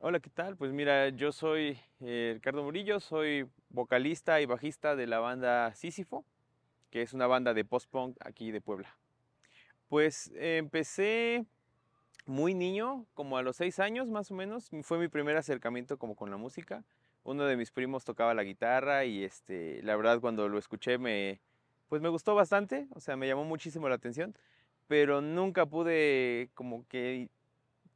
Hola, ¿qué tal? Pues mira, yo soy eh, Ricardo Murillo, soy vocalista y bajista de la banda Sísifo, que es una banda de post-punk aquí de Puebla. Pues empecé muy niño, como a los seis años más o menos, fue mi primer acercamiento como con la música. Uno de mis primos tocaba la guitarra y este, la verdad cuando lo escuché me, pues me gustó bastante, o sea, me llamó muchísimo la atención, pero nunca pude como que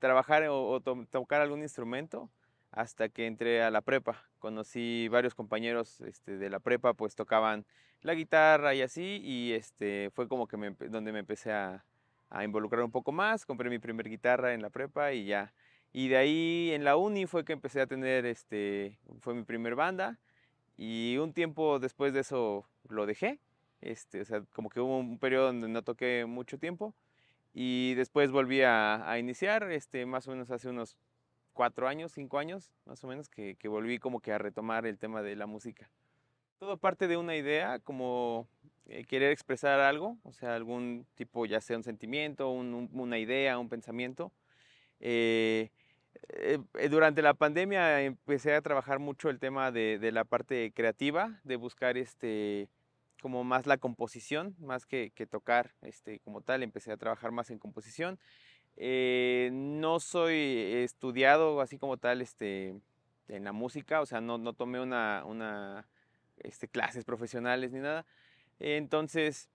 trabajar o, tocar algún instrumento hasta que entré a la prepa. Conocí varios compañeros este, de la prepa, pues tocaban la guitarra y así, y este, fue como que me, donde me empecé a, involucrar un poco más. Compré mi primer guitarra en la prepa y ya. Y de ahí en la uni fue que empecé a tener, este, fue mi primer banda, y un tiempo después de eso lo dejé. Este, o sea, como que hubo un periodo donde no toqué mucho tiempo, y después volví a, iniciar, este, más o menos hace unos cuatro años, cinco años, más o menos, que, volví como que a retomar el tema de la música. Todo parte de una idea, como eh, querer expresar algo, o sea, algún tipo, ya sea un sentimiento, una idea, un pensamiento. Eh, eh, durante la pandemia empecé a trabajar mucho el tema de la parte creativa, de buscar este como más la composición, más que, tocar este, como tal, empecé a trabajar más en composición. Eh, no soy estudiado así como tal este, en la música, o sea, no, no tomé una, una este, clases profesionales ni nada. Entonces,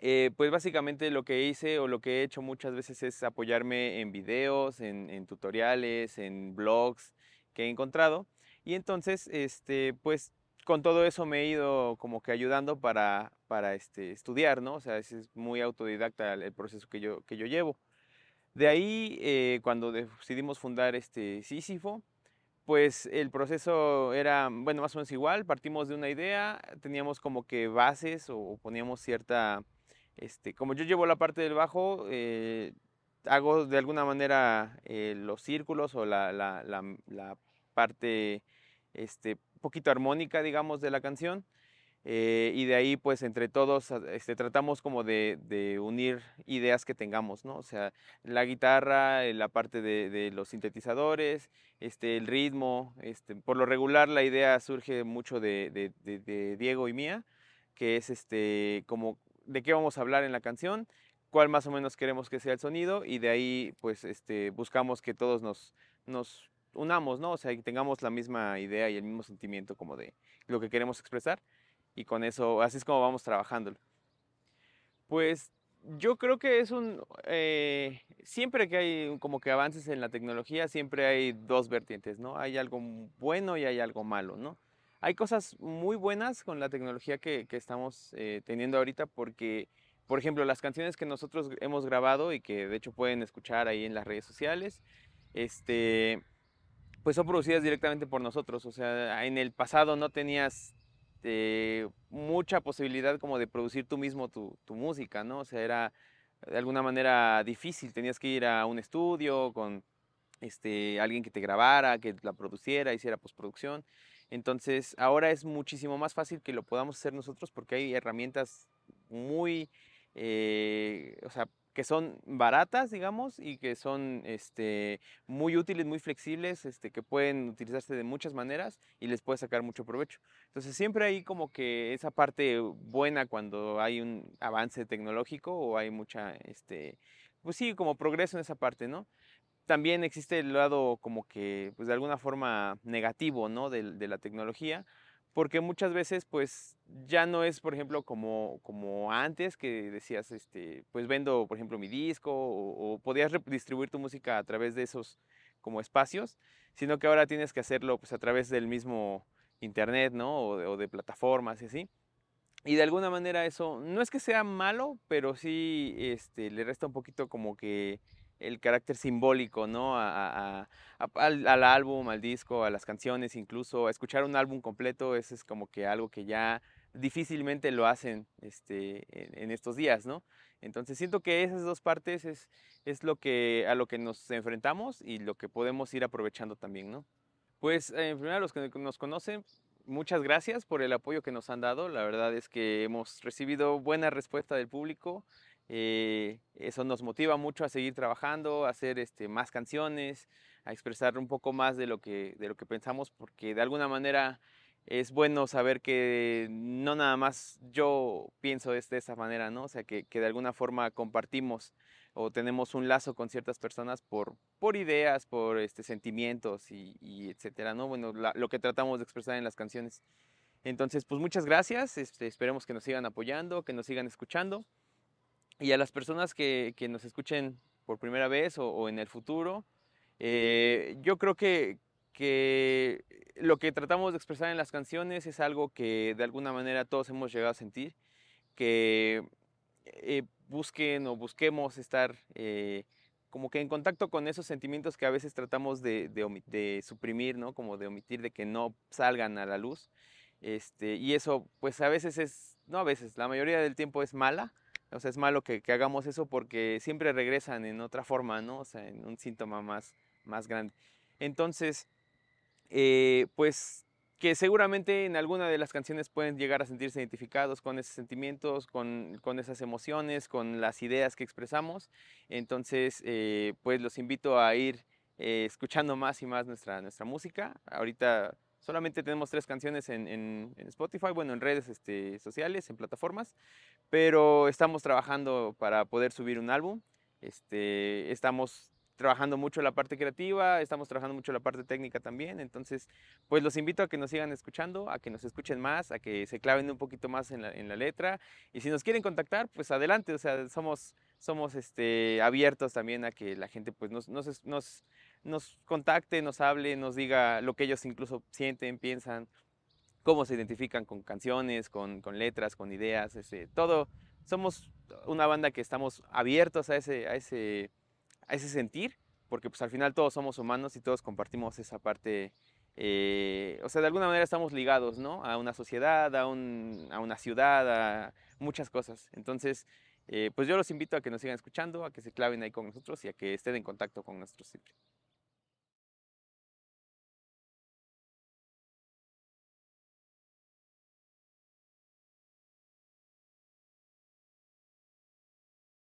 eh, pues básicamente lo que hice o lo que he hecho muchas veces es apoyarme en videos, en, en tutoriales, en blogs que he encontrado. Y entonces, este, pues con todo eso me he ido como que ayudando para, para este, estudiar, ¿no? O sea, es, muy autodidacta el, proceso que yo, que yo llevo. De ahí, eh, cuando decidimos fundar este Sísifo, pues el proceso era, bueno, más o menos igual, partimos de una idea, teníamos como que bases o poníamos cierta, este, como yo llevo la parte del bajo, eh, hago de alguna manera eh, los círculos o la, la, la, la parte este, poquito armónica, digamos, de la canción. Eh, y de ahí, pues, entre todos ah, este, tratamos como de, unir ideas que tengamos, ¿no? O sea, la guitarra, eh, la parte de, los sintetizadores, este, el ritmo. Este, por lo regular, la idea surge mucho de, Diego y mía, que es este, como de qué vamos a hablar en la canción, cuál más o menos queremos que sea el sonido y de ahí pues este, buscamos que todos nos, nos unamos, ¿no? O sea, que tengamos la misma idea y el mismo sentimiento como de lo que queremos expresar. Y con eso, así es como vamos trabajándolo. Pues yo creo que es un... Eh, siempre que hay como que avances en la tecnología, siempre hay dos vertientes, ¿no? Hay algo bueno y hay algo malo, ¿no? Hay cosas muy buenas con la tecnología que, estamos eh, teniendo ahorita porque, por ejemplo, las canciones que nosotros hemos grabado y que de hecho pueden escuchar ahí en las redes sociales, este, pues son producidas directamente por nosotros. O sea, en el pasado no tenías eh, mucha posibilidad como de producir tú mismo tu, música, ¿no? O sea, era de alguna manera difícil, tenías que ir a un estudio con este, alguien que te grabara, que la produciera, hiciera postproducción. Entonces, ahora es muchísimo más fácil que lo podamos hacer nosotros porque hay herramientas muy, eh, o sea, que son baratas, digamos, y que son este, muy útiles, muy flexibles, este, que pueden utilizarse de muchas maneras y les puede sacar mucho provecho. Entonces siempre hay como que esa parte buena cuando hay un avance tecnológico o hay mucha, este, pues sí, como progreso en esa parte, ¿no? También existe el lado como que, pues de alguna forma negativo, ¿no? de, de la tecnología, porque muchas veces pues ya no es por ejemplo como, como antes que decías este pues vendo por ejemplo mi disco o, podías distribuir tu música a través de esos como espacios sino que ahora tienes que hacerlo pues a través del mismo internet no o de, plataformas y así y de alguna manera eso no es que sea malo pero sí este le resta un poquito como que el carácter simbólico, ¿no? al, álbum, al disco, a las canciones, incluso a escuchar un álbum completo, eso es como que algo que ya difícilmente lo hacen este, en, estos días, ¿no? Entonces siento que esas dos partes es, es lo que, a lo que nos enfrentamos y lo que podemos ir aprovechando también, ¿no? Pues en primero los que nos conocen, muchas gracias por el apoyo que nos han dado. La verdad es que hemos recibido buena respuesta del público. Eh, eso nos motiva mucho a seguir trabajando, a hacer este, más canciones, a expresar un poco más de lo, que, pensamos, porque de alguna manera es bueno saber que no nada más yo pienso de, esa manera, ¿no? O sea, que, de alguna forma compartimos o tenemos un lazo con ciertas personas por, ideas, por este, sentimientos y, etcétera, ¿no? Bueno, lo que tratamos de expresar en las canciones. Entonces, pues muchas gracias, este, esperemos que nos sigan apoyando, que nos sigan escuchando. Y a las personas que, nos escuchen por primera vez o, en el futuro, eh, yo creo que, que lo que tratamos de expresar en las canciones es algo que de alguna manera todos hemos llegado a sentir, que eh, busquen o busquemos estar eh, como que en contacto con esos sentimientos que a veces tratamos de, de, suprimir, ¿no? Como de omitir, de que no salgan a la luz. Este, y eso, pues a veces es, no a veces, la mayoría del tiempo es mala, o sea, es malo que, hagamos eso porque siempre regresan en otra forma, ¿no? O sea, en un síntoma más, más grande. Entonces, eh, pues que seguramente en alguna de las canciones pueden llegar a sentirse identificados con esos sentimientos, con, con esas emociones, con las ideas que expresamos. Entonces, eh, pues los invito a ir eh, escuchando más y más nuestra, nuestra música. Ahorita solamente tenemos tres canciones en, Spotify, bueno, en redes este, sociales, en plataformas, pero estamos trabajando para poder subir un álbum. Este, estamos trabajando mucho la parte creativa, estamos trabajando mucho la parte técnica también, entonces pues los invito a que nos sigan escuchando, a que nos escuchen más, a que se claven un poquito más en la, letra y si nos quieren contactar pues adelante, o sea, somos, somos este, abiertos también a que la gente pues nos, nos contacte, nos hable, nos diga lo que ellos incluso sienten, piensan, cómo se identifican con canciones, con, letras, con ideas, este, todo. Somos una banda que estamos abiertos a ese, a ese, a ese sentir, porque pues al final todos somos humanos y todos compartimos esa parte. Eh, o sea, de alguna manera estamos ligados, ¿no? A una sociedad, a, una ciudad, a muchas cosas. Entonces, eh, pues yo los invito a que nos sigan escuchando, a que se claven ahí con nosotros y a que estén en contacto con nuestro siempre.